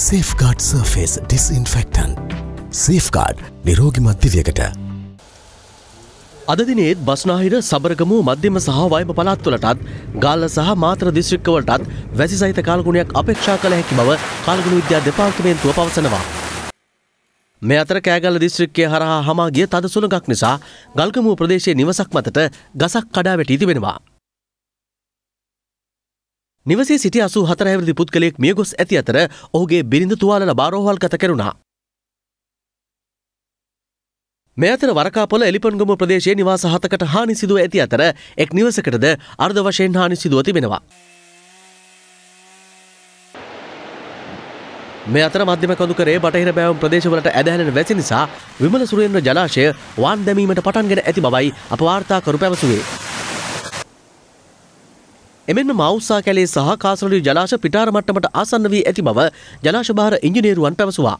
සේෆ්ගාඩ් surface ඩිස්ඉන්ෆෙක්ටන් සේෆ්ගාඩ් නිරෝගිමත් දිවියකට අදදිනේත් බස්නාහිර Sabaragamuwa මධ්‍යම සහ වයම පළත්වලටත් ගාල්ල සහ මාත්‍ර දිශ්‍රික්කවලටත් වැසි සහිත කාල්ගුණයක් අපේක්ෂා කළ හැකි බව කාල්ගුණ විද්‍යා දෙපාර්තමේන්තුව පවසනවා. මේ අතර කෑගල්ල දිස්ත්‍රික්කය හරහා හමාගේ තද සුළඟක් නිසා ගල්කමුව ප්‍රදේශයේ නිවසක් මතට ගසක් කඩා වැටී තිබෙනවා. නිවසේ සිටි අසූ හතරහැවිරිදි පුද්ගලයෙක් මියගොස් ඇති අතර ඔහුගේ බිරිඳ තුවාල ලබාරෝහල් ගත කෙරුණා. මේ අතර වරකාපොල එලිපන්ගම ප්‍රදේශයේ නිවාස හතකට හානි සිදුව ඇති අතර එක් නිවසකටද අර්ධ වශයෙන් හානි සිදුව තිබෙනවා. මේ අතර මධ්‍යම කඳුකරේ බටහිර බෑවුම් ප්‍රදේශවලට ඇදහැලෙන වැසි නිසා විමල සුරේන්ද්‍ර ජලාශය වාන් දැමීමට පටන්ගෙන ඇති බවයි අප වාර්තා කරු පැවසුවේ. එමෙන්ම මවුසා කැලේ සහ කාසරළු ජලාශ පිටාර මට්ටමට ආසන්න වී ඇති බව ජලාශ භාර ඉංජිනේරුවන් පැවසුවා.